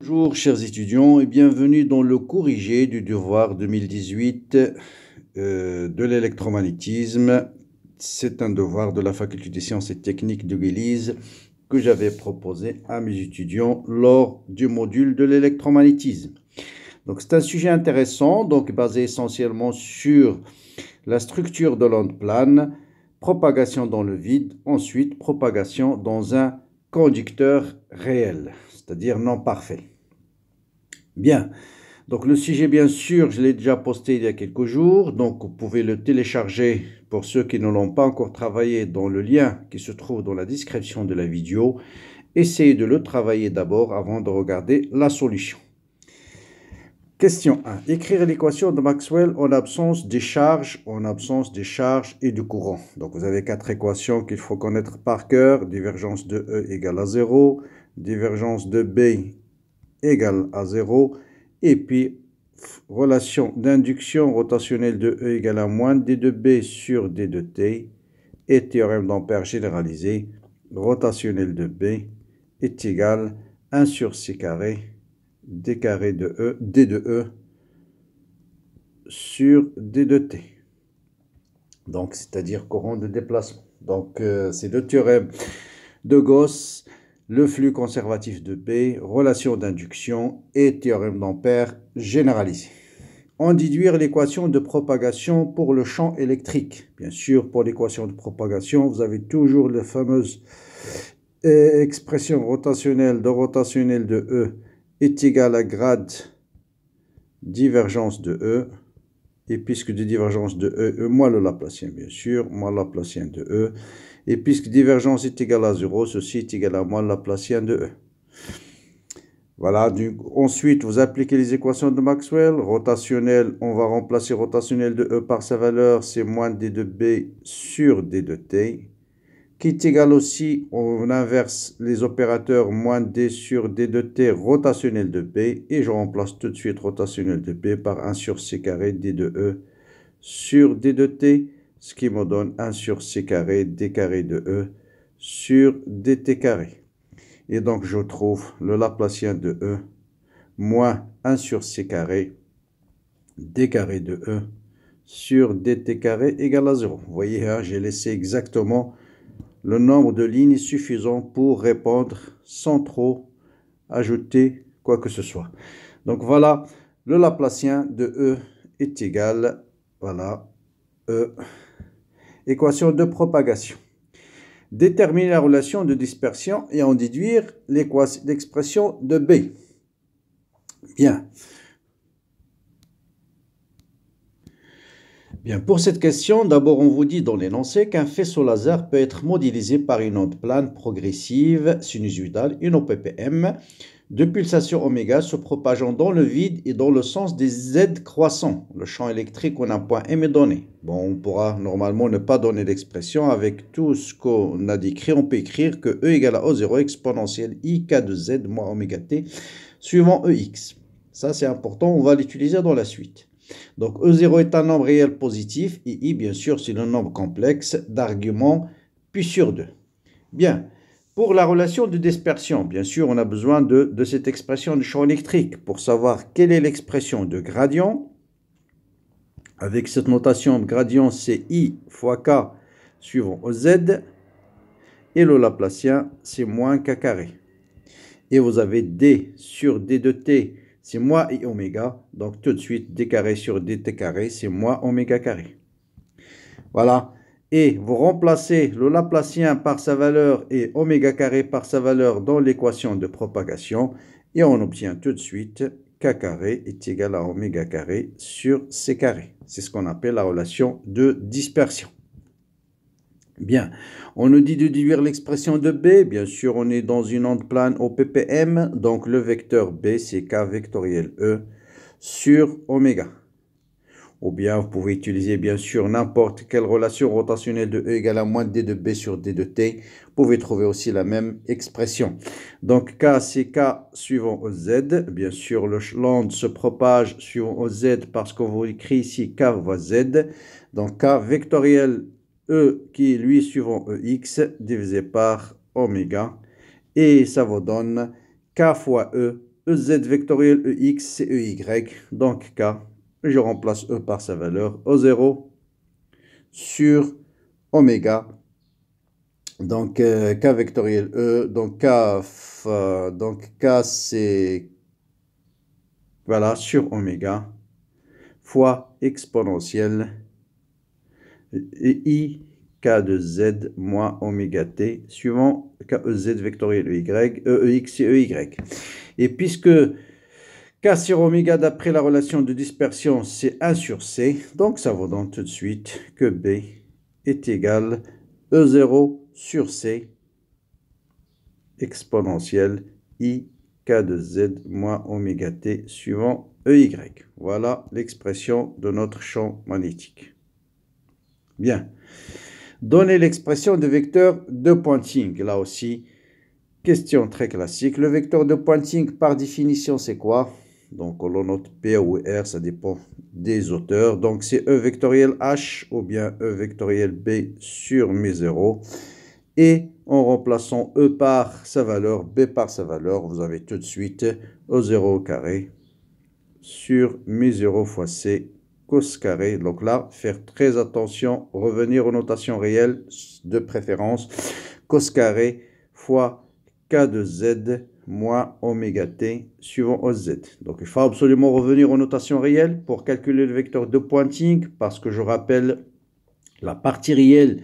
Bonjour chers étudiants et bienvenue dans le corrigé du devoir 2018 euh, de l'électromagnétisme. C'est un devoir de la faculté des sciences et techniques de Belize que j'avais proposé à mes étudiants lors du module de l'électromagnétisme. Donc c'est un sujet intéressant, donc basé essentiellement sur la structure de l'onde plane, propagation dans le vide, ensuite propagation dans un conducteur réel c'est-à-dire non parfait. Bien. Donc le sujet, bien sûr, je l'ai déjà posté il y a quelques jours, donc vous pouvez le télécharger pour ceux qui ne l'ont pas encore travaillé dans le lien qui se trouve dans la description de la vidéo. Essayez de le travailler d'abord avant de regarder la solution. Question 1. Écrire l'équation de Maxwell en absence des charges, en absence des charges et du courant. Donc vous avez quatre équations qu'il faut connaître par cœur. Divergence de E égale à 0, divergence de B égale à 0, et puis relation d'induction rotationnelle de E égale à moins D de B sur D de T, et théorème d'Ampère généralisé, Rotationnelle de B est égal à 1 sur C carré D carré de E, D de E sur D de T. Donc, c'est-à-dire courant de déplacement. Donc, euh, c'est ces deux théorèmes de Gauss le flux conservatif de P, relation d'induction et théorème d'Ampère généralisé. En déduire l'équation de propagation pour le champ électrique. Bien sûr, pour l'équation de propagation, vous avez toujours la fameuse euh, expression rotationnelle de rotationnelle de E est égale à grade divergence de E. Et puisque de divergence de E, e moins le Laplacien, bien sûr, moins Laplacien de E. Et puisque divergence est égale à 0, ceci est égal à moins Laplacien de E. Voilà, ensuite vous appliquez les équations de Maxwell. Rotationnel, on va remplacer rotationnel de E par sa valeur, c'est moins D de B sur D de T, qui est égal aussi, on inverse les opérateurs, moins D sur D de T rotationnel de B, et je remplace tout de suite rotationnel de B par 1 sur C carré D de E sur D de T, ce qui me donne 1 sur c carré d carré de e sur dt carré. Et donc je trouve le Laplacien de e moins 1 sur c carré d carré de e sur dt carré égale à 0. Vous voyez, hein, j'ai laissé exactement le nombre de lignes suffisant pour répondre sans trop ajouter quoi que ce soit. Donc voilà, le Laplacien de E est égal, voilà, E équation de propagation. Déterminer la relation de dispersion et en déduire l'expression de B. Bien. Bien, pour cette question, d'abord on vous dit dans l'énoncé qu'un faisceau laser peut être modélisé par une onde plane progressive sinusoidale, une OPPM, deux pulsations oméga se propageant dans le vide et dans le sens des Z croissants. Le champ électrique en un point M est donné. Bon, on pourra normalement ne pas donner l'expression avec tout ce qu'on a décrit. On peut écrire que E égale à O0 exponentielle I K de Z moins oméga T suivant EX. Ça, c'est important, on va l'utiliser dans la suite. Donc, E0 est un nombre réel positif et I, bien sûr, c'est le nombre complexe d'arguments pi sur 2. Bien. Pour la relation de dispersion, bien sûr, on a besoin de, cette expression de champ électrique pour savoir quelle est l'expression de gradient. Avec cette notation, gradient, c'est I fois K suivant z, Et le Laplacien, c'est moins K carré. Et vous avez D sur D de T, c'est moins et oméga. Donc tout de suite, D carré sur DT carré, c'est moins oméga carré. Voilà et vous remplacez le Laplacien par sa valeur et oméga carré par sa valeur dans l'équation de propagation et on obtient tout de suite k carré est égal à oméga carré sur c carré. C'est ce qu'on appelle la relation de dispersion. Bien, on nous dit de déduire l'expression de B. Bien sûr, on est dans une onde plane au ppm, donc le vecteur B, c'est k vectoriel E sur oméga. Ou bien vous pouvez utiliser bien sûr n'importe quelle relation rotationnelle de E égale à moins D de B sur D de T. Vous pouvez trouver aussi la même expression. Donc K, c'est K suivant Z. Bien sûr, le land se propage suivant Z parce qu'on vous écrit ici K fois Z. Donc K vectoriel E qui est lui suivant EX divisé par oméga. Et ça vous donne K fois E, EZ vectoriel EX, c'est EY. Donc K je remplace E par sa valeur O0 sur oméga. Donc euh, K vectoriel E, donc K, donc K c'est, voilà, sur oméga, fois exponentielle I K de Z moins oméga T, suivant K e, Z vectoriel e, e E X et e Y. Et puisque K sur oméga, d'après la relation de dispersion, c'est 1 sur C. Donc, ça vaut donc tout de suite que B est égal E0 sur C exponentielle I K de Z moins oméga T suivant EY. Voilà l'expression de notre champ magnétique. Bien. Donner l'expression du vecteur de pointing Là aussi, question très classique. Le vecteur de pointing par définition, c'est quoi donc, on note P ou R, ça dépend des auteurs. Donc, c'est E vectoriel H ou bien E vectoriel B sur mi 0 Et en remplaçant E par sa valeur, B par sa valeur, vous avez tout de suite E0 carré sur mi 0 fois C cos carré. Donc là, faire très attention, revenir aux notations réelles de préférence. Cos carré fois K de Z moins oméga t suivant z. Donc il faut absolument revenir aux notations réelles pour calculer le vecteur de pointing parce que je rappelle la partie réelle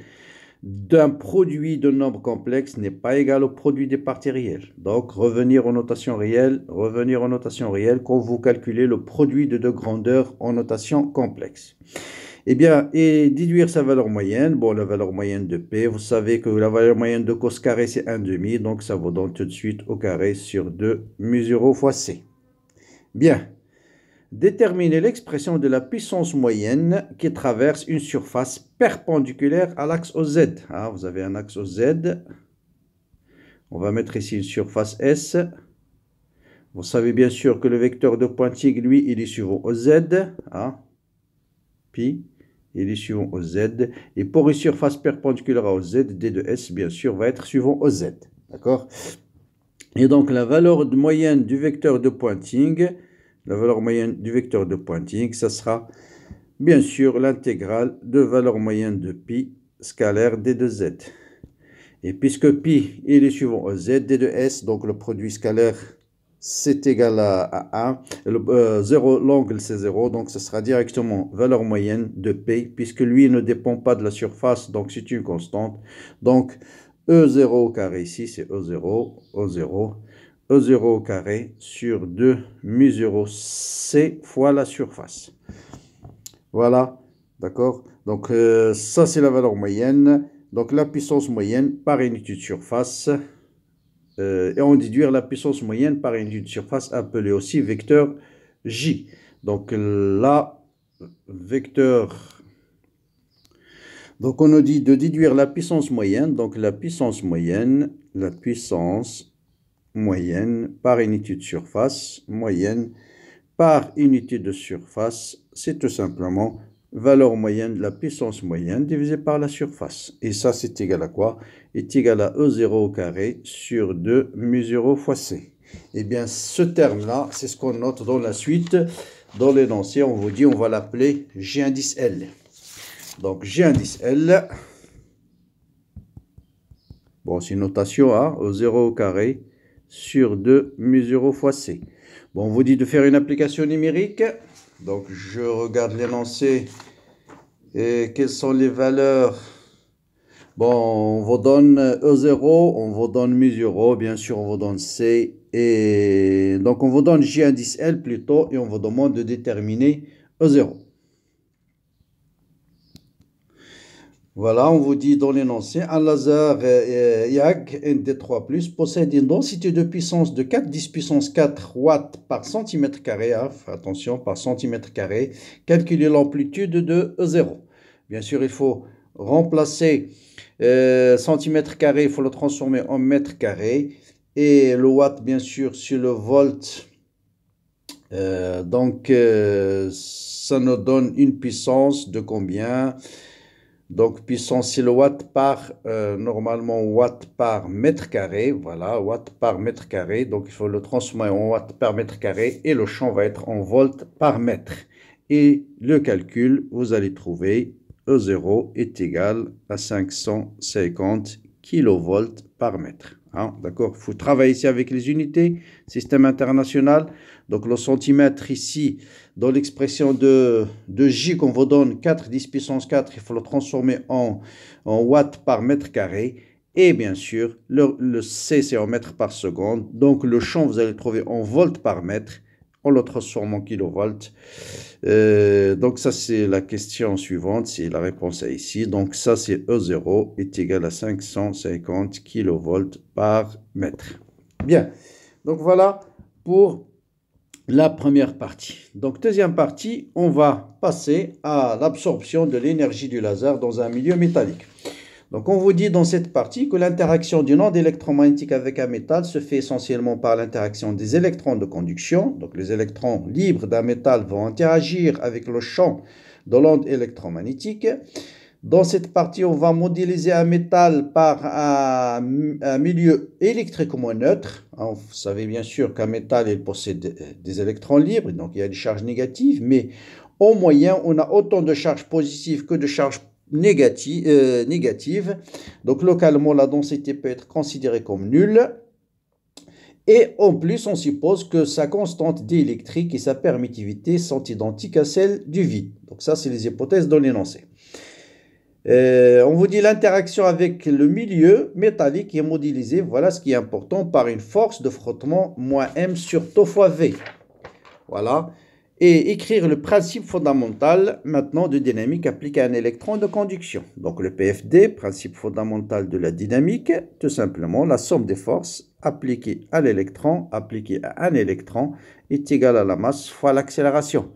d'un produit de nombre complexe n'est pas égal au produit des parties réelles. Donc revenir aux notations réelles, revenir aux notations réelles quand vous calculez le produit de deux grandeurs en notation complexe. Eh bien, et déduire sa valeur moyenne. Bon, la valeur moyenne de P, vous savez que la valeur moyenne de cos carré, c'est demi, Donc, ça vaut donc tout de suite au carré sur 2 musuraux fois C. Bien. Déterminer l'expression de la puissance moyenne qui traverse une surface perpendiculaire à l'axe OZ. Ah, vous avez un axe OZ. On va mettre ici une surface S. Vous savez bien sûr que le vecteur de Pointing, lui, il est suivant OZ. Hein? Ah, pi il est suivant au Z. Et pour une surface perpendiculaire au Z, D 2 S, bien sûr, va être suivant au Z. D'accord Et donc, la valeur moyenne du vecteur de pointing, la valeur moyenne du vecteur de pointing, ça sera bien sûr l'intégrale de valeur moyenne de pi scalaire D de Z. Et puisque pi est suivant au Z, D 2 S, donc le produit scalaire c'est égal à, 1, 0, euh, l'angle c'est 0, donc ce sera directement valeur moyenne de P, puisque lui ne dépend pas de la surface, donc c'est une constante. Donc E0 carré ici, c'est E0, E0, E0 carré sur 2 mu 0, C fois la surface. Voilà, d'accord Donc euh, ça c'est la valeur moyenne, donc la puissance moyenne par unité de surface. Euh, et on déduire la puissance moyenne par unité de surface appelée aussi vecteur J. Donc euh, la vecteur... Donc on nous dit de déduire la puissance moyenne, donc la puissance moyenne, la puissance moyenne par unité de surface, moyenne par unité de surface, c'est tout simplement valeur moyenne de la puissance moyenne divisée par la surface. Et ça, c'est égal à quoi Est égal à E0 au carré sur 2 mu 0 fois C. Eh bien, ce terme-là, c'est ce qu'on note dans la suite. Dans l'énoncé, on vous dit, on va l'appeler G indice L. Donc, G indice L. Bon, c'est une notation A, hein? E0 au carré sur 2 mu 0 fois C. Bon, on vous dit de faire une application numérique. Donc je regarde l'énoncé et quelles sont les valeurs. Bon, on vous donne E0, on vous donne mu0, bien sûr on vous donne C. Et donc on vous donne J indice L plutôt et on vous demande de déterminer E0. Voilà, on vous dit dans l'énoncé, un laser YAG ND3+, possède une densité de puissance de 4, 10 puissance 4 watts par centimètre carré, ah, attention, par centimètre carré, calculer l'amplitude de 0 Bien sûr, il faut remplacer euh, centimètre carré, il faut le transformer en mètre carré, et le watt, bien sûr, sur le volt, euh, donc euh, ça nous donne une puissance de combien donc, puissance kilowatt par, euh, normalement, watt par mètre carré. Voilà, watt par mètre carré. Donc, il faut le transformer en watt par mètre carré et le champ va être en Volt par mètre. Et le calcul, vous allez trouver E0 est égal à 550 kV par mètre. Hein, D'accord Il faut travailler ici avec les unités, système international. Donc, le centimètre ici, dans l'expression de, J qu'on vous donne, 4 10 puissance 4, il faut le transformer en, en watts par mètre carré. Et bien sûr, le, C, c'est en mètre par seconde. Donc le champ, vous allez le trouver en volts par mètre. On le transforme en kilovolt. Euh, donc ça, c'est la question suivante. C'est la réponse est ici. Donc ça, c'est E0 est égal à 550 kilovolts par mètre. Bien. Donc voilà pour la première partie. Donc deuxième partie, on va passer à l'absorption de l'énergie du laser dans un milieu métallique. Donc on vous dit dans cette partie que l'interaction d'une onde électromagnétique avec un métal se fait essentiellement par l'interaction des électrons de conduction. Donc les électrons libres d'un métal vont interagir avec le champ de l'onde électromagnétique. Dans cette partie, on va modéliser un métal par un, électrique milieu moins neutre. Hein, vous savez bien sûr qu'un métal possède euh, des électrons libres, donc il y a des charges négatives, mais au moyen, on a autant de charges positives que de charges euh, négatives. Donc localement, la densité peut être considérée comme nulle. Et en plus, on suppose que sa constante diélectrique et sa permittivité sont identiques à celles du vide. Donc ça, c'est les hypothèses dans l'énoncé. Euh, on vous dit l'interaction avec le milieu métallique est modélisée. Voilà ce qui est important par une force de frottement moins M sur taux fois V. Voilà. Et écrire le principe fondamental maintenant de dynamique appliqué à un électron de conduction. Donc le PFD, principe fondamental de la dynamique, tout simplement la somme des forces appliquées à l'électron, appliquées à un électron, est égale à la masse fois l'accélération.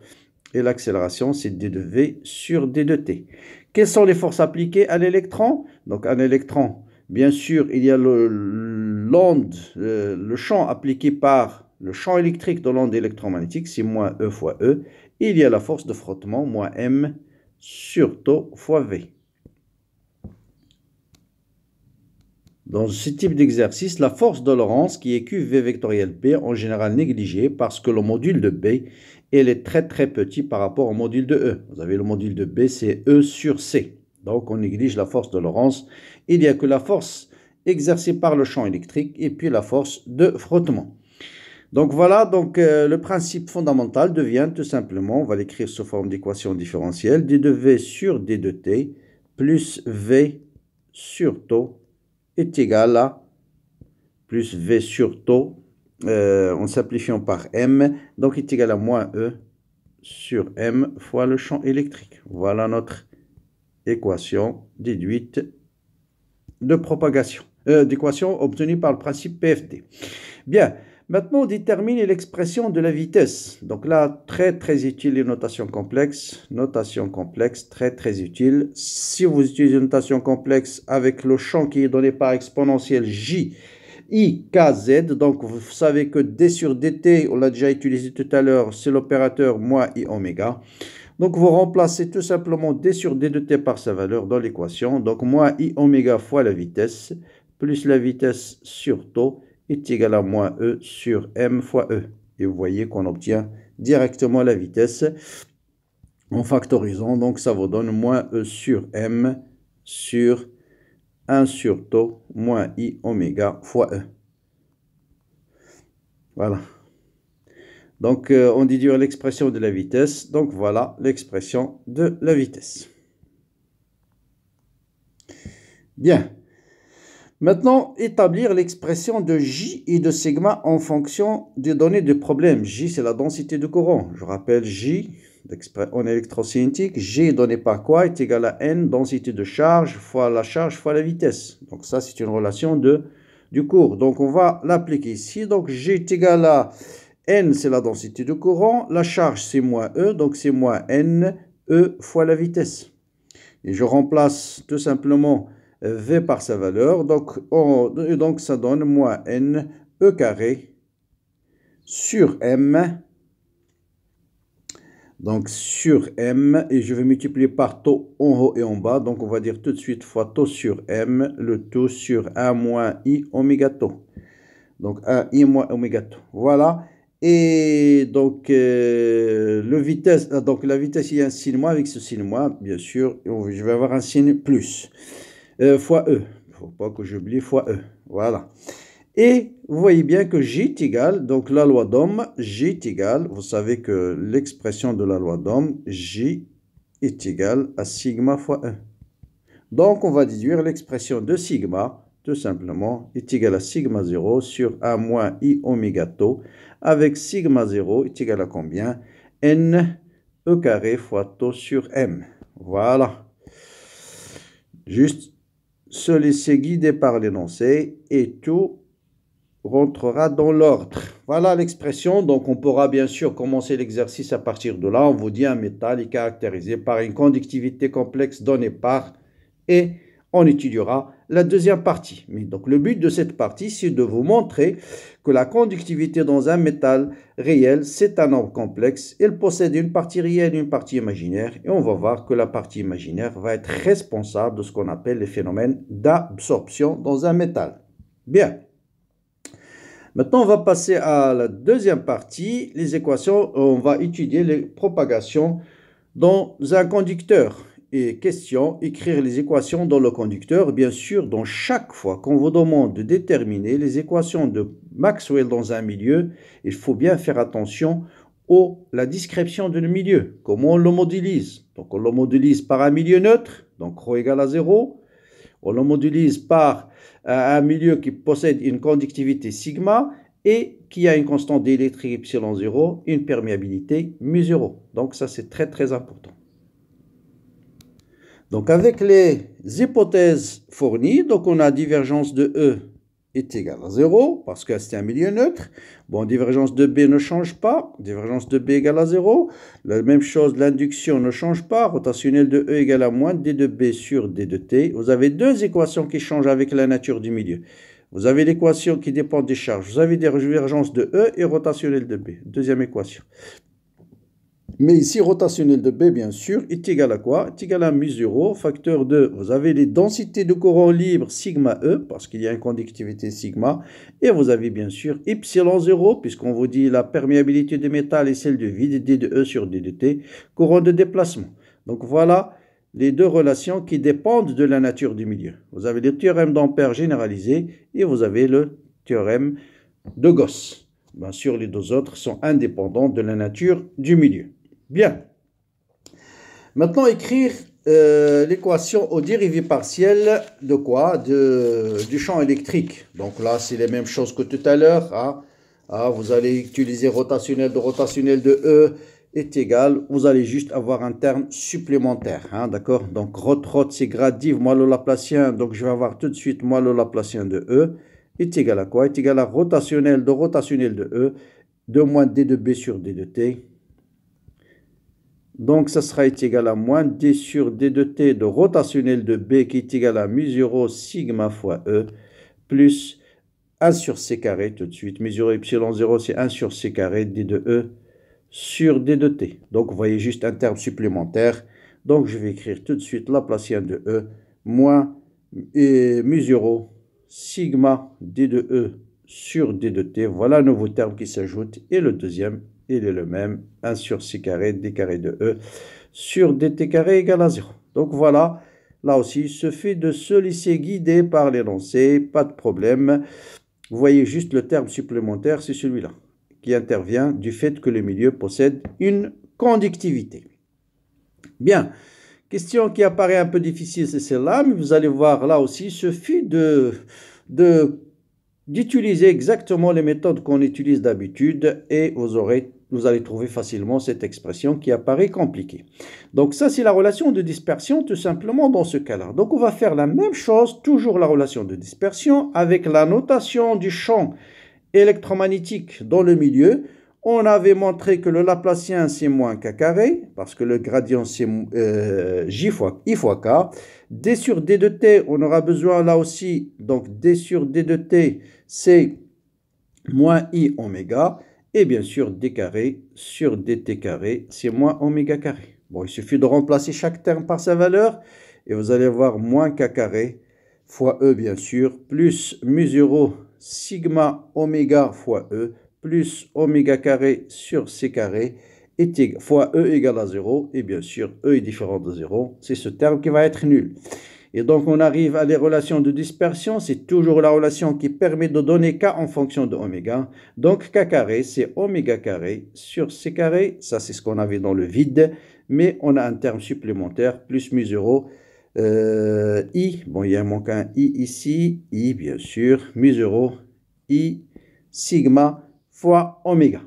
Et l'accélération, c'est d de V sur d de t. Quelles sont les forces appliquées à l'électron Donc un électron, bien sûr, il y a euh, le, champ appliqué par le champ électrique de l'onde électromagnétique, c'est moins E fois E. il y a la force de frottement, moins M sur taux fois V. Dans ce type d'exercice, la force de Lorentz, qui est QV vectoriel P, en général négligée parce que le module de B et elle est très très petite par rapport au module de E. Vous avez le module de B, c'est E sur C. Donc on néglige la force de Lorentz. Il n'y a que la force exercée par le champ électrique et puis la force de frottement. Donc voilà, donc euh, le principe fondamental devient tout simplement, on va l'écrire sous forme d'équation différentielle, d de v sur d2t plus v sur taux est égal à plus v sur Tau, euh, en simplifiant par M, donc est égal à moins E sur M fois le champ électrique. Voilà notre équation déduite de propagation, euh, d'équation obtenue par le principe PFT. Bien, maintenant on détermine l'expression de la vitesse. Donc là, très très utile les notations complexes. Notation complexe, très très utile. Si vous utilisez une notation complexe avec le champ qui est donné par exponentielle J, I, K, Z. Donc, vous savez que D sur DT, on l'a déjà utilisé tout à l'heure, c'est l'opérateur moins I oméga. Donc, vous remplacez tout simplement D sur D de T par sa valeur dans l'équation. Donc, moins I oméga fois la vitesse, plus la vitesse sur taux, est égal à moins E sur M fois E. Et vous voyez qu'on obtient directement la vitesse en factorisant. Donc, ça vous donne moins E sur M sur 1 sur tau moins i oméga fois e. Voilà. Donc, euh, on déduit l'expression de la vitesse. Donc, voilà l'expression de la vitesse. Bien. Maintenant, établir l'expression de J et de sigma en fonction des données du problème. J, c'est la densité de courant. Je rappelle, J, en électrocinétique, G donné par quoi est égal à N, densité de charge, fois la charge, fois la vitesse. Donc ça, c'est une relation de, du cours. Donc on va l'appliquer ici. Donc G est égal à N, c'est la densité de courant. La charge, c'est moins E, donc c'est moins N, E fois la vitesse. Et je remplace tout simplement euh, V par sa valeur. Donc, donc ça donne moins N, E carré sur M donc sur m, et je vais multiplier par taux en haut et en bas. Donc on va dire tout de suite fois taux sur m, le taux sur 1 moins i oméga Donc 1 i moins oméga Voilà. Et donc, euh, le vitesse, ah, donc la vitesse, il y a un signe moins avec ce signe moins, bien sûr. Je vais avoir un signe plus euh, fois E. faut pas que j'oublie fois E. Voilà. Et vous voyez bien que J est égal, donc la loi d'Ohm, J est égal. vous savez que l'expression de la loi d'Ohm, J est égal à sigma fois 1. Donc on va déduire l'expression de sigma, tout simplement, est égal à sigma 0 sur a moins i oméga tau, avec sigma 0 est égal à combien n e carré fois tau sur m. Voilà. Juste, se laisser guider par l'énoncé et tout rentrera dans l'ordre. Voilà l'expression. Donc, on pourra bien sûr commencer l'exercice à partir de là. On vous dit un métal est caractérisé par une conductivité complexe donnée par et on étudiera la deuxième partie. Mais donc, le but de cette partie, c'est de vous montrer que la conductivité dans un métal réel, c'est un nombre complexe. Il possède une partie réelle une partie imaginaire. Et on va voir que la partie imaginaire va être responsable de ce qu'on appelle les phénomènes d'absorption dans un métal. Bien. Maintenant, on va passer à la deuxième partie, les équations. On va étudier les propagations dans un conducteur. Et question, écrire les équations dans le conducteur. Bien sûr, dans chaque fois qu'on vous demande de déterminer les équations de Maxwell dans un milieu, il faut bien faire attention à la description du milieu, comment on le modélise. Donc, on le modélise par un milieu neutre, donc ρ égale à 0. On le modélise par un milieu qui possède une conductivité sigma et qui a une constante d'électrique epsilon 0, une perméabilité mu 0. Donc ça c'est très très important. Donc avec les hypothèses fournies, donc on a divergence de E est égal à 0, parce que c'est un milieu neutre. Bon, divergence de B ne change pas, divergence de B égale à 0. La même chose, l'induction ne change pas, rotationnel de E égale à moins D de B sur D de T. Vous avez deux équations qui changent avec la nature du milieu. Vous avez l'équation qui dépend des charges. Vous avez des divergences de E et rotationnel de B. Deuxième équation. Mais ici, rotationnel de B, bien sûr, est égal à quoi Est égal à mu 0, facteur 2. Vous avez les densités de courant libre sigma E, parce qu'il y a une conductivité sigma. Et vous avez bien sûr epsilon 0, puisqu'on vous dit la perméabilité du métal et celle du vide D de E sur D de T, courant de déplacement. Donc voilà les deux relations qui dépendent de la nature du milieu. Vous avez le théorème d'Ampère généralisé et vous avez le théorème de Gauss. Bien sûr, les deux autres sont indépendants de la nature du milieu. Bien. Maintenant, écrire euh, l'équation aux dérivées partielles de quoi de, Du champ électrique. Donc là, c'est les mêmes choses que tout à l'heure. Hein. ah, vous allez utiliser rotationnel de rotationnel de E est égal. Vous allez juste avoir un terme supplémentaire. Hein, D'accord Donc, rot, rot, c'est gradive, moi le Laplacien. Donc, je vais avoir tout de suite moi le Laplacien de E est égal à quoi Est égal à rotationnel de rotationnel de E de moins D de B sur D de T donc, ça sera égal à moins d sur d de t de rotationnel de b qui est égal à mu sigma fois e plus 1 sur c carré tout de suite. Mesure epsilon 0, c'est 1 sur c carré d de e sur d de t. Donc, vous voyez juste un terme supplémentaire. Donc, je vais écrire tout de suite la Laplacien de e moins et sigma d de e sur d de t. Voilà un nouveau terme qui s'ajoute et le deuxième il est le même 1 sur 6 carré d carré de e sur dt carré égale à 0. Donc voilà, là aussi, il fait de se laisser guider par l'énoncé, pas de problème. Vous voyez juste le terme supplémentaire, c'est celui-là, qui intervient du fait que le milieu possède une conductivité. Bien, question qui apparaît un peu difficile, c'est celle-là, mais vous allez voir, là aussi, il suffit de, de d'utiliser exactement les méthodes qu'on utilise d'habitude et vous aurez vous allez trouver facilement cette expression qui apparaît compliquée. Donc ça, c'est la relation de dispersion tout simplement dans ce cas-là. Donc on va faire la même chose, toujours la relation de dispersion, avec la notation du champ électromagnétique dans le milieu. On avait montré que le Laplacien, c'est moins k carré, parce que le gradient, c'est euh, j fois i fois k. d sur d de t, on aura besoin là aussi, donc d sur d de t, c'est moins i oméga et bien sûr d carré sur dt carré, c'est moins oméga carré. Bon, il suffit de remplacer chaque terme par sa valeur et vous allez voir moins k carré fois e bien sûr, plus mu 0 sigma oméga fois e plus oméga carré sur c carré fois e égale à 0 et bien sûr e est différent de 0, c'est ce terme qui va être nul. Et donc, on arrive à les relations de dispersion. C'est toujours la relation qui permet de donner K en fonction de oméga. Donc, K carré, c'est oméga carré sur C carré. Ça, c'est ce qu'on avait dans le vide. Mais on a un terme supplémentaire, plus mu 0, euh, I. Bon, il y a manque un I ici. I, bien sûr. Mu 0, I, sigma fois oméga.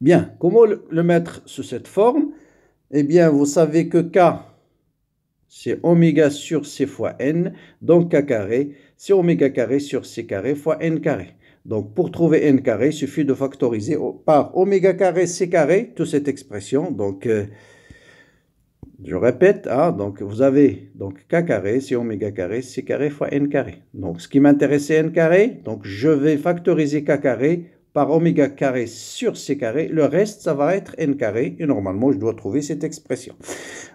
Bien, comment le mettre sous cette forme Eh bien, vous savez que K c'est oméga sur c fois n, donc k carré, c'est oméga carré sur c carré fois n carré. Donc pour trouver n carré, il suffit de factoriser par oméga carré c carré toute cette expression. Donc euh, je répète, ah, donc vous avez donc k carré, c'est oméga carré c carré fois n carré. Donc ce qui m'intéresse, m'intéressait n carré, donc je vais factoriser k carré par oméga carré sur c carré. Le reste, ça va être n carré. Et normalement, je dois trouver cette expression.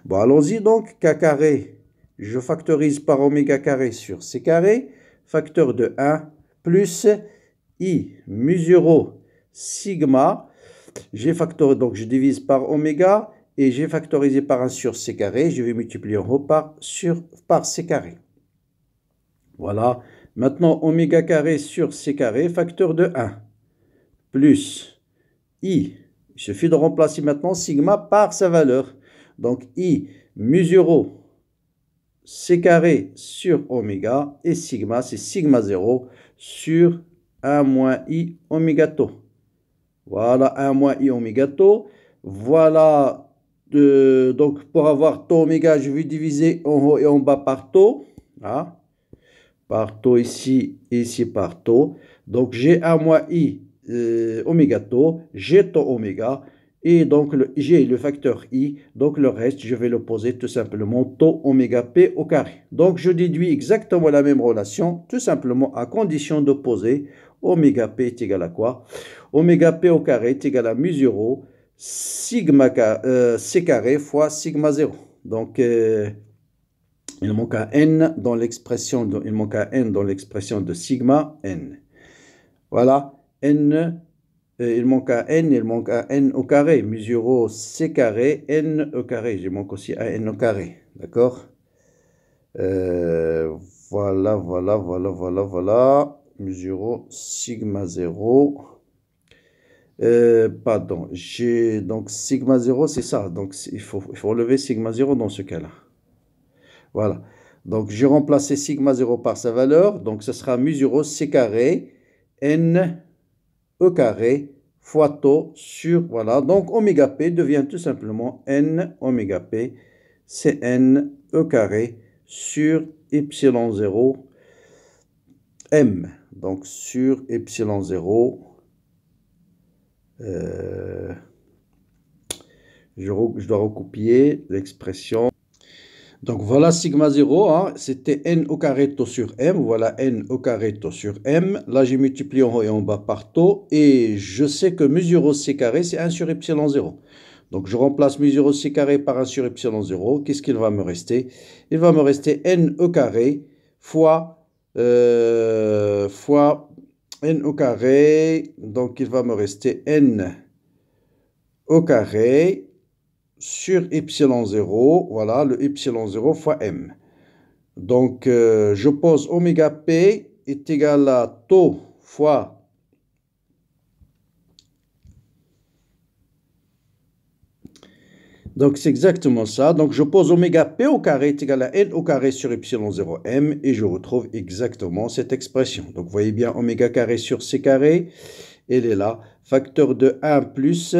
Bon, allons-y donc. k carré, je factorise par oméga carré sur c carré. Facteur de 1 plus i musuro sigma. J'ai factorisé, donc je divise par oméga et j'ai factorisé par 1 sur c carré. Je vais multiplier en haut par, sur, par c carré. Voilà. Maintenant, oméga carré sur c carré, facteur de 1 plus i. Il suffit de remplacer maintenant sigma par sa valeur. Donc i Musuro. c carré sur oméga et sigma c'est sigma 0 sur 1 moins i oméga Voilà 1 moins i oméga Voilà donc pour avoir taux oméga je vais diviser en haut et en bas par taux. Par taux ici et ici par taux. Donc j'ai 1 moins i euh, oméga taux, G taux oméga, et donc le le facteur I, donc le reste, je vais le poser tout simplement taux oméga P au carré. Donc je déduis exactement la même relation, tout simplement à condition de poser oméga P est égal à quoi Oméga P au carré est égal à mu 0, sigma euh, C carré fois sigma 0. Donc euh, il manque un N dans l'expression, il manque un N dans l'expression de sigma N. Voilà. Euh, n, il manque à n, il manque à n au carré. mesure c carré, n au carré. Je manque aussi à n au carré. D'accord euh, Voilà, voilà, voilà, voilà, voilà. Mesure sigma 0. Euh, pardon, j'ai donc sigma 0, c'est ça. Donc il faut, il faut relever sigma 0 dans ce cas-là. Voilà. Donc j'ai remplacé sigma 0 par sa valeur. Donc ce sera mesure c carré n E carré fois taux sur, voilà, donc oméga p devient tout simplement n oméga p, cn n E carré sur epsilon 0 m, donc sur epsilon 0 euh, je, je dois recopier l'expression donc voilà sigma 0, hein, c'était n au carré taux sur m, voilà n au carré taux sur m. Là j'ai multiplié en haut et en bas par taux, et je sais que mesure au c carré c'est 1 sur epsilon 0. Donc je remplace mesure au c carré par 1 sur epsilon 0, qu'est-ce qu'il va me rester Il va me rester n au carré fois, euh, fois n au carré, donc il va me rester n au carré sur epsilon 0, voilà, le epsilon 0 fois m. Donc, euh, je pose oméga p est égal à taux fois Donc, c'est exactement ça. Donc, je pose oméga p au carré est égal à n au carré sur epsilon 0 m et je retrouve exactement cette expression. Donc, vous voyez bien oméga carré sur c carré, elle est là. Facteur de 1 plus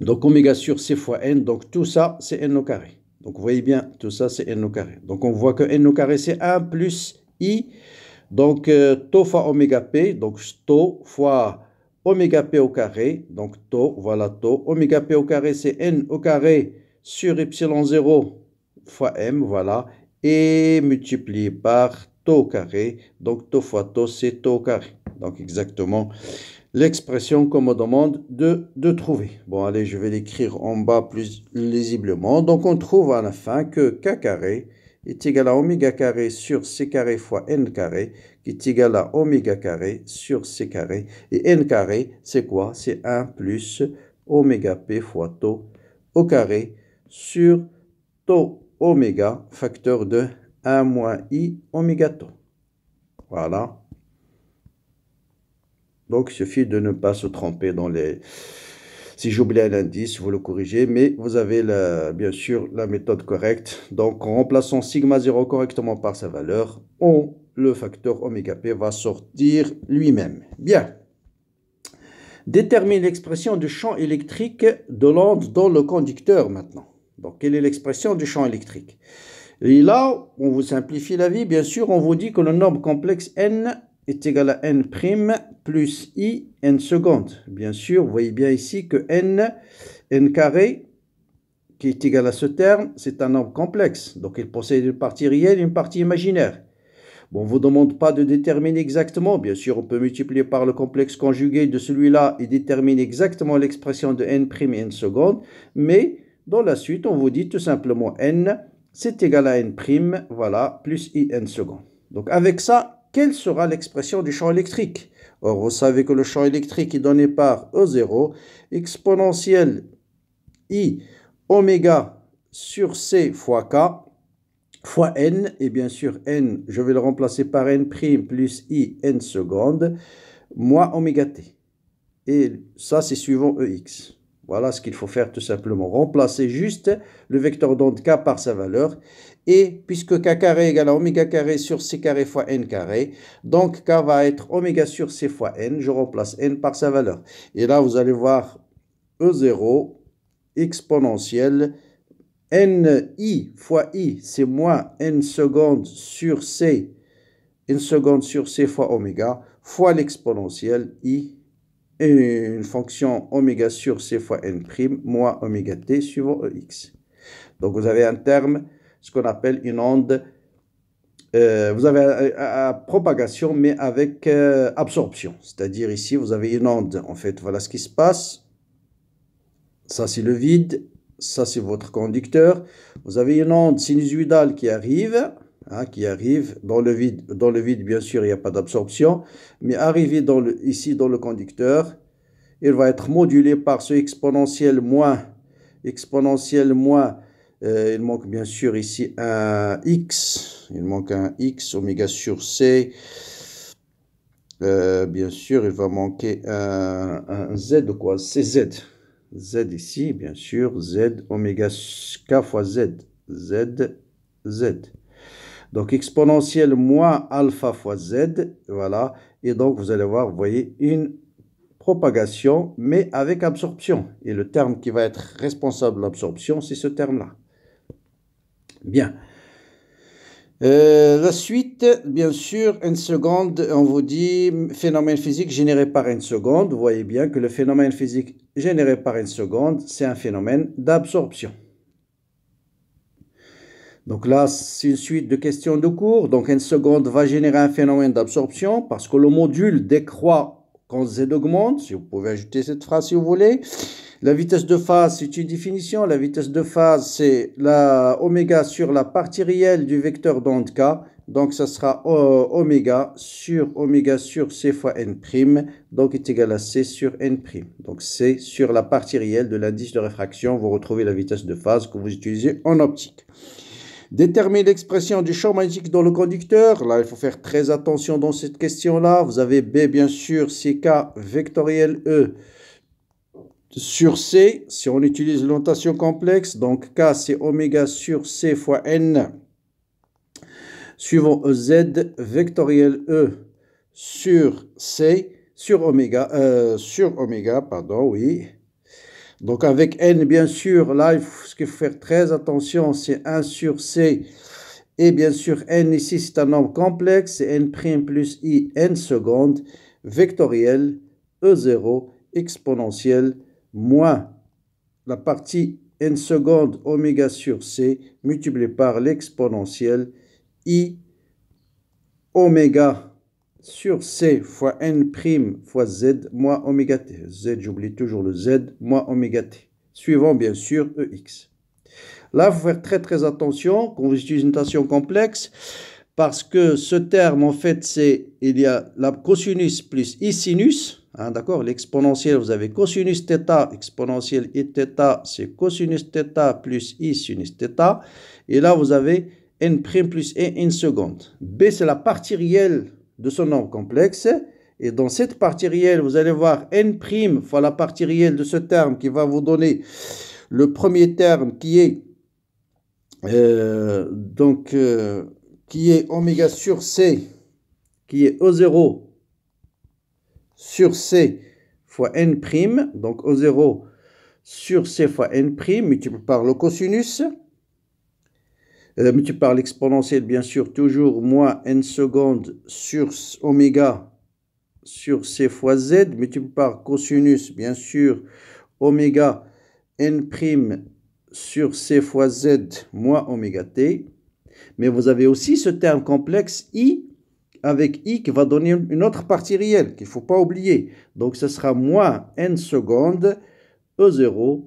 donc oméga sur c fois n, donc tout ça c'est n au carré. Donc vous voyez bien, tout ça c'est n au carré. Donc on voit que n au carré c'est 1 plus i, donc euh, tau fois oméga p, donc tau fois oméga p au carré, donc tau, voilà tau, oméga p au carré c'est n au carré sur epsilon 0 fois m, voilà, et multiplié par tau au carré, donc tau fois tau c'est tau au carré. Donc exactement l'expression qu'on me demande de, de trouver. Bon, allez, je vais l'écrire en bas plus lisiblement. Donc, on trouve à la fin que k carré est égal à oméga carré sur c carré fois n carré, qui est égal à oméga carré sur c carré. Et n carré, c'est quoi C'est 1 plus oméga p fois taux au carré sur taux oméga, facteur de 1 moins i oméga taux. Voilà. Donc, il suffit de ne pas se tromper dans les... Si j'oublie un indice, vous le corrigez, mais vous avez bien sûr la méthode correcte. Donc, en remplaçant sigma 0 correctement par sa valeur, on, le facteur oméga p va sortir lui-même. Bien. Détermine l'expression du champ électrique de l'onde dans le conducteur maintenant. Donc, quelle est l'expression du champ électrique Et là, on vous simplifie la vie, bien sûr, on vous dit que le nombre complexe n est égal à n' plus i n secondes. Bien sûr, vous voyez bien ici que n, n carré, qui est égal à ce terme, c'est un nombre complexe. Donc, il possède une partie réelle et une partie imaginaire. Bon, on ne vous demande pas de déterminer exactement. Bien sûr, on peut multiplier par le complexe conjugué de celui-là et déterminer exactement l'expression de n' et n secondes. Mais dans la suite, on vous dit tout simplement n, c'est égal à n', voilà, plus i n secondes. Donc, avec ça, quelle sera l'expression du champ électrique Or, vous savez que le champ électrique est donné par E0 exponentielle i oméga sur c fois k fois n, et bien sûr n, je vais le remplacer par n' plus i n seconde, moins oméga t. Et ça, c'est suivant ex. Voilà ce qu'il faut faire tout simplement. Remplacer juste le vecteur d'onde k par sa valeur. Et puisque k carré égale à oméga carré sur c carré fois n carré, donc k va être oméga sur c fois n. Je remplace n par sa valeur. Et là, vous allez voir E0 exponentielle n i fois i, c'est moins n seconde sur c, n seconde sur c fois oméga, fois l'exponentielle i, et une fonction oméga sur c fois n prime, moins oméga t suivant ex. Donc vous avez un terme ce qu'on appelle une onde. Euh, vous avez à, propagation, mais avec euh, absorption. C'est-à-dire ici, vous avez une onde. En fait, voilà ce qui se passe. Ça, c'est le vide. Ça, c'est votre conducteur. Vous avez une onde sinusoidale qui arrive. Hein, qui arrive dans le vide. Dans le vide, bien sûr, il n'y a pas d'absorption, mais arrivé ici dans le conducteur, il va être modulé par ce exponentiel moins, exponentiel moins euh, il manque bien sûr ici un X. Il manque un X, oméga sur C. Euh, bien sûr, il va manquer un, Z de quoi C'est Z. Z ici, bien sûr. Z, oméga K fois Z. Z, Z. Donc, exponentielle moins alpha fois Z. Voilà. Et donc, vous allez voir, vous voyez, une propagation, mais avec absorption. Et le terme qui va être responsable de l'absorption, c'est ce terme-là. Bien. Euh, la suite, bien sûr, une seconde, on vous dit phénomène physique généré par une seconde. Vous voyez bien que le phénomène physique généré par une seconde, c'est un phénomène d'absorption. Donc là, c'est une suite de questions de cours. Donc une seconde va générer un phénomène d'absorption parce que le module décroît quand Z augmente, si vous pouvez ajouter cette phrase si vous voulez. La vitesse de phase, c'est une définition. La vitesse de phase, c'est la oméga sur la partie réelle du vecteur d'onde K. Donc, ça sera euh, oméga sur oméga sur C fois N'. prime. Donc, est égal à C sur N'. prime. Donc, c'est sur la partie réelle de l'indice de réfraction. Vous retrouvez la vitesse de phase que vous utilisez en optique. Déterminer l'expression du champ magnétique dans le conducteur. Là, il faut faire très attention dans cette question-là. Vous avez B, bien sûr, K vectoriel E sur C, si on utilise l'notation complexe, donc K c'est oméga sur C fois N, suivant Z vectoriel E sur C, sur oméga, euh, sur oméga, pardon, oui, donc avec n, bien sûr, là, il faut faire très attention, c'est 1 sur c. Et bien sûr, n ici, c'est un nombre complexe, c'est n' plus i, n seconde, vectoriel, e0, exponentiel, moins la partie n seconde oméga sur c multiplié par l'exponentielle i oméga sur C fois N' fois Z moins oméga T. Z, j'oublie toujours le Z moins oméga T. Suivant bien sûr e x. Là, il faut faire très très attention qu'on vous une notation complexe parce que ce terme, en fait, c'est il y a la cosinus plus I sinus. Hein, d'accord L'exponentielle, vous avez cosinus θ, exponentielle I theta, c'est cosinus θ plus I sinus θ. Et là, vous avez N' plus I, une seconde. B, c'est la partie réelle de son nombre complexe. Et dans cette partie réelle, vous allez voir n' fois la partie réelle de ce terme qui va vous donner le premier terme qui est euh, donc euh, qui est oméga sur c qui est O0 sur c fois n', donc O0 sur c fois n', multiplié par le cosinus euh, multiplié par l'exponentielle, bien sûr, toujours moins n secondes sur oméga sur c fois z, multiplié par cosinus, bien sûr, oméga n prime sur c fois z moins oméga t. Mais vous avez aussi ce terme complexe i avec i qui va donner une autre partie réelle qu'il ne faut pas oublier. Donc ce sera moins n secondes E0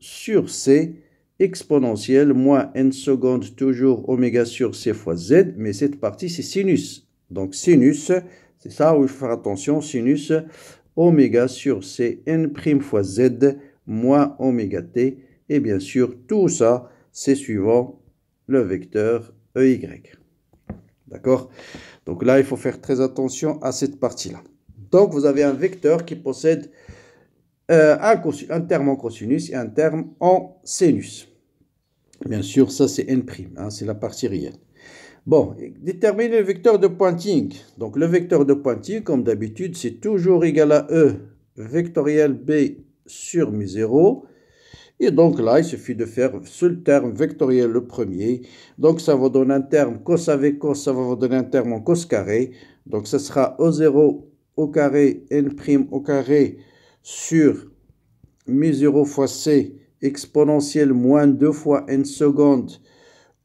sur c exponentielle moins n secondes, toujours oméga sur c fois z, mais cette partie c'est sinus. Donc sinus, c'est ça où il faut faire attention, sinus oméga sur c n prime fois z moins oméga t. Et bien sûr, tout ça, c'est suivant le vecteur EY. D'accord Donc là, il faut faire très attention à cette partie-là. Donc vous avez un vecteur qui possède euh, un, un terme en cosinus et un terme en sinus. Bien sûr, ça c'est n', hein, c'est la partie réelle. Bon, déterminer le vecteur de pointing. Donc le vecteur de pointing, comme d'habitude, c'est toujours égal à E vectoriel B sur mi 0. Et donc là, il suffit de faire seul terme vectoriel le premier. Donc ça va donner un terme cos avec cos, ça va vous donner un terme en cos carré. Donc ça sera O0 au carré, n' au carré sur mi 0 fois c exponentielle moins 2 fois n seconde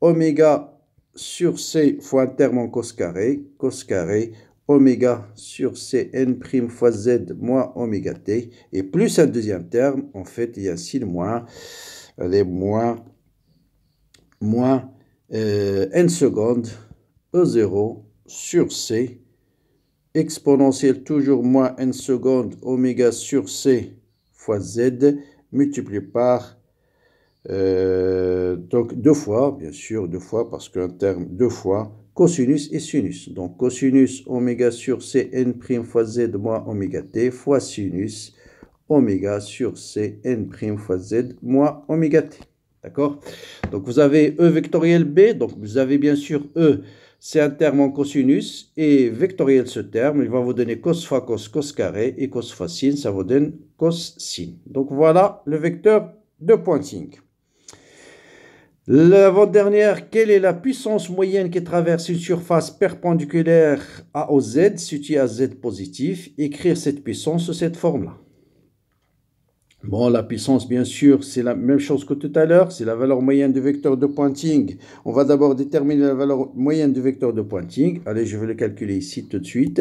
oméga sur c fois un terme en cos carré, cos carré, oméga sur c n prime fois z moins oméga t, et plus un deuxième terme, en fait, il y a six moins, les moins, moins euh, n seconde E0 sur c exponentielle toujours moins n seconde oméga sur c fois z multiplié par euh, donc deux fois, bien sûr, deux fois, parce qu'un terme deux fois, cosinus et sinus. Donc cosinus oméga sur Cn' fois z moins oméga t fois sinus oméga sur Cn' fois z moins oméga t. D'accord Donc vous avez E vectoriel B, donc vous avez bien sûr E c'est un terme en cosinus et vectoriel ce terme, il va vous donner cos fois cos, cos carré et cos fois sin, ça vous donne cos sin. Donc voilà le vecteur de pointing. L'avant-dernière, quelle est la puissance moyenne qui traverse une surface perpendiculaire à OZ, située à Z positif Écrire cette puissance sous cette forme-là. Bon, la puissance, bien sûr, c'est la même chose que tout à l'heure, c'est la valeur moyenne du vecteur de pointing. On va d'abord déterminer la valeur moyenne du vecteur de pointing. Allez, je vais le calculer ici tout de suite.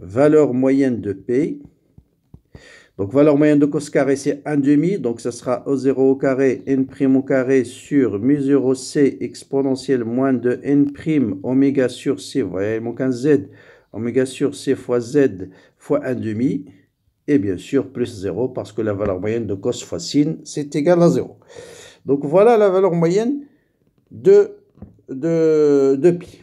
Valeur moyenne de P. Donc, valeur moyenne de cos carré, c'est 1,5. Donc, ça sera O0 au carré, n' au carré sur mesure c exponentielle moins de n' oméga sur c. Vous voyez, manque un z oméga sur c fois z fois 1,5 et bien sûr plus 0 parce que la valeur moyenne de cos fois sin c'est égal à 0. Donc voilà la valeur moyenne de, de, de pi.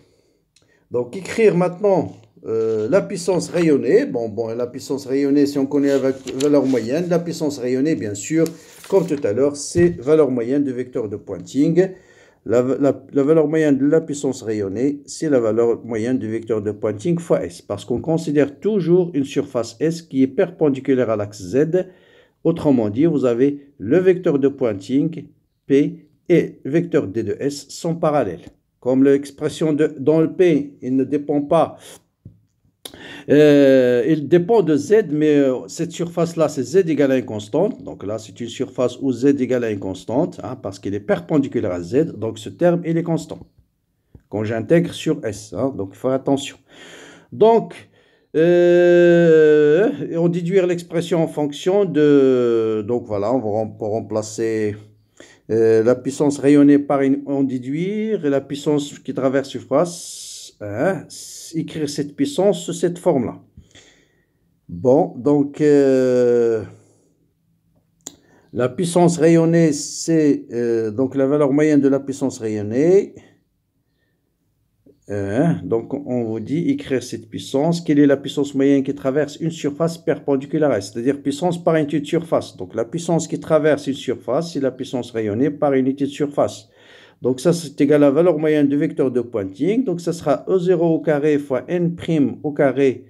Donc écrire maintenant euh, la puissance rayonnée, bon, bon, la puissance rayonnée, si on connaît la valeur moyenne, la puissance rayonnée, bien sûr, comme tout à l'heure, c'est valeur moyenne du vecteur de pointing la, valeur moyenne de la puissance rayonnée, c'est la valeur moyenne du vecteur de Pointing fois S, parce qu'on considère toujours une surface S qui est perpendiculaire à l'axe Z. Autrement dit, vous avez le vecteur de Pointing, P, et le vecteur D de S sont parallèles. Comme l'expression dans le P, il ne dépend pas euh, il dépend de Z, mais euh, cette surface-là, c'est Z égale à une constante. Donc là, c'est une surface où Z égale à une constante, hein, parce qu'il est perpendiculaire à Z. Donc ce terme, il est constant. Quand j'intègre sur S, hein. il donc faire attention. Donc, euh, on déduire l'expression en fonction de... Donc voilà, on va remplacer... la puissance rayonnée par une, on déduire, la puissance qui traverse surface, Hein? écrire cette puissance sous cette forme-là. Bon, donc euh, la puissance rayonnée, c'est euh, donc la valeur moyenne de la puissance rayonnée. Hein? donc on vous dit écrire cette puissance. Quelle est la puissance moyenne qui traverse une surface perpendiculaire, c'est-à-dire puissance par unité de surface. Donc la puissance qui traverse une surface, c'est la puissance rayonnée par unité de surface. Donc ça, c'est égal à la valeur moyenne du vecteur de Pointing. Donc ça sera E0 au carré fois n' au carré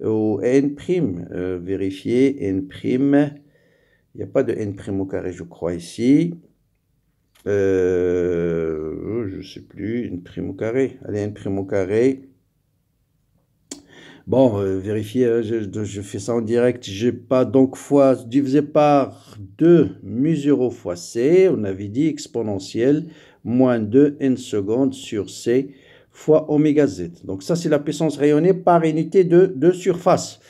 ou euh, n', Vérifiez, euh, vérifier n', il n'y a pas de n' au carré, je crois, ici. Euh, je ne sais plus, n' au carré. Allez, n' au carré. Bon, vérifier, hein, je, fais ça en direct. J'ai pas donc fois divisé par 2 mu 0 fois c. On avait dit exponentielle moins 2 n secondes sur c fois oméga z. Donc ça, c'est la puissance rayonnée par unité de, surface.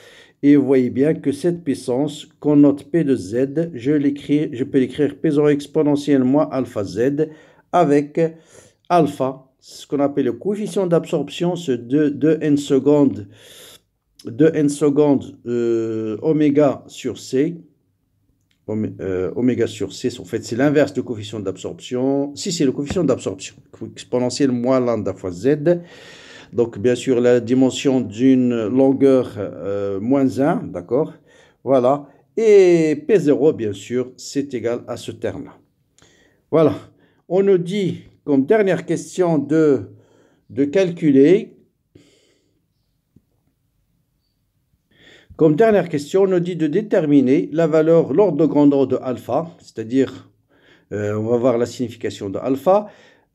Et vous voyez bien que cette puissance qu'on note P de Z, je, je peux l'écrire P zéro exponentielle moins alpha Z avec alpha, ce qu'on appelle le coefficient d'absorption, ce 2, n secondes, 2 n secondes euh, oméga sur C, euh, oméga sur C, en fait, c'est l'inverse de coefficient d'absorption. Si, c'est le coefficient d'absorption, exponentielle moins lambda fois z. Donc, bien sûr, la dimension d'une longueur euh, moins 1, d'accord Voilà. Et P0, bien sûr, c'est égal à ce terme. Voilà. On nous dit, comme dernière question, de, de calculer Comme dernière question, on nous dit de déterminer la valeur, l'ordre de grandeur de alpha, c'est-à-dire, euh, on va voir la signification de alpha.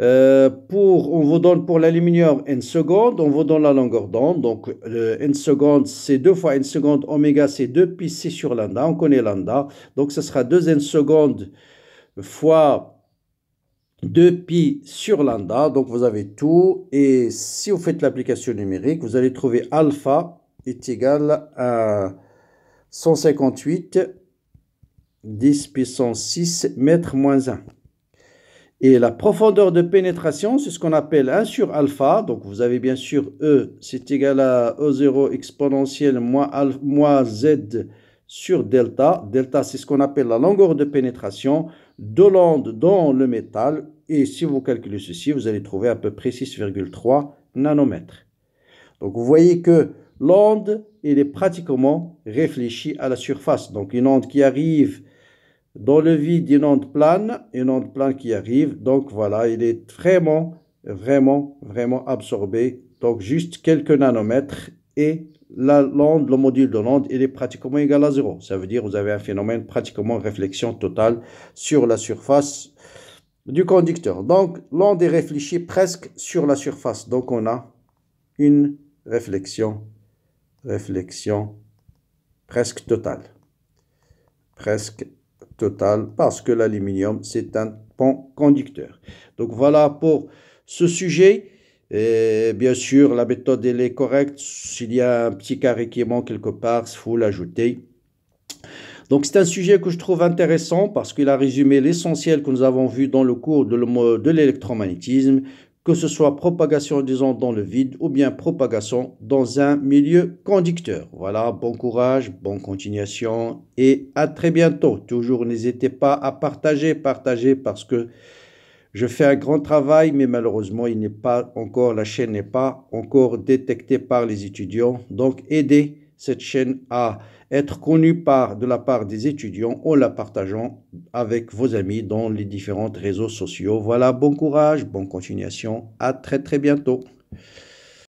Euh, pour, on vous donne pour l'aluminium n secondes, on vous donne la longueur d'onde. Donc euh, n secondes, c'est 2 fois n secondes, oméga c'est 2 pi c sur lambda, on connaît lambda. Donc ce sera 2 n secondes fois 2 pi sur lambda. Donc vous avez tout. Et si vous faites l'application numérique, vous allez trouver alpha est égal à 158 10 puissance 6 mètres moins 1. Et la profondeur de pénétration, c'est ce qu'on appelle 1 sur alpha. Donc vous avez bien sûr E, c'est égal à E0 exponentielle moins, alpha, moins Z sur delta. Delta, c'est ce qu'on appelle la longueur de pénétration de l'onde dans le métal. Et si vous calculez ceci, vous allez trouver à peu près 6,3 nanomètres. Donc vous voyez que l'onde, elle est pratiquement réfléchie à la surface. Donc une onde qui arrive dans le vide, une onde plane, une onde plane qui arrive. Donc voilà, il est vraiment, vraiment, vraiment absorbé. Donc juste quelques nanomètres et la l'onde, le module de l'onde, il est pratiquement égal à zéro. Ça veut dire que vous avez un phénomène pratiquement réflexion totale sur la surface du conducteur. Donc, l'onde est réfléchie presque sur la surface. Donc, on a une réflexion réflexion presque totale. Presque totale parce que l'aluminium, c'est un bon conducteur. Donc voilà pour ce sujet. Et bien sûr, la méthode, elle est correcte. S'il y a un petit carré qui manque quelque part, il faut l'ajouter. Donc c'est un sujet que je trouve intéressant parce qu'il a résumé l'essentiel que nous avons vu dans le cours de l'électromagnétisme que ce soit propagation, disons, dans le vide ou bien propagation dans un milieu conducteur. Voilà, bon courage, bonne continuation et à très bientôt. Toujours n'hésitez pas à partager, partager parce que je fais un grand travail, mais malheureusement, il n'est pas encore, la chaîne n'est pas encore détectée par les étudiants. Donc, aidez cette chaîne à être connu par, de la part des étudiants en la partageant avec vos amis dans les différents réseaux sociaux. Voilà, bon courage, bonne continuation, à très très bientôt.